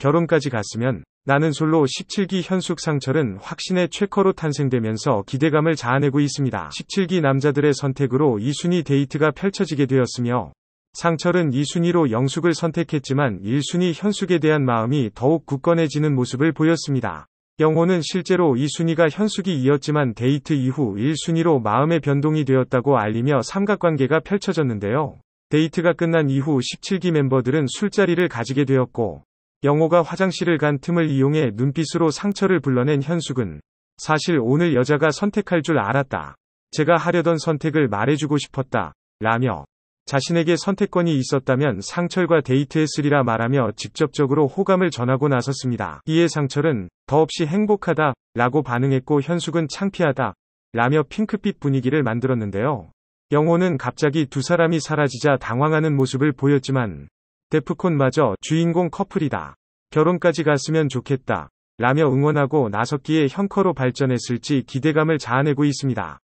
결혼까지 갔으면 나는 솔로 17기 현숙 상철은 확신의 최커로 탄생되면서 기대감을 자아내고 있습니다. 17기 남자들의 선택으로 2순위 데이트가 펼쳐지게 되었으며 상철은 2순위로 영숙을 선택했지만 1순위 현숙에 대한 마음이 더욱 굳건해지는 모습을 보였습니다. 영호는 실제로 2순위가 현숙이 이었지만 데이트 이후 1순위로 마음의 변동이 되었다고 알리며 삼각관계가 펼쳐졌는데요. 데이트가 끝난 이후 17기 멤버들은 술자리를 가지게 되었고 영호가 화장실을 간 틈을 이용해 눈빛으로 상처를 불러낸 현숙은 사실 오늘 여자가 선택할 줄 알았다. 제가 하려던 선택을 말해주고 싶었다. 라며 자신에게 선택권이 있었다면 상철과 데이트했으리라 말하며 직접적으로 호감을 전하고 나섰습니다. 이에 상철은 더없이 행복하다 라고 반응했고 현숙은 창피하다 라며 핑크빛 분위기를 만들었는데요. 영호는 갑자기 두 사람이 사라지자 당황하는 모습을 보였지만 데프콘마저 주인공 커플이다. 결혼까지 갔으면 좋겠다. 라며 응원하고 나섰기에 형커로 발전했을지 기대감을 자아내고 있습니다.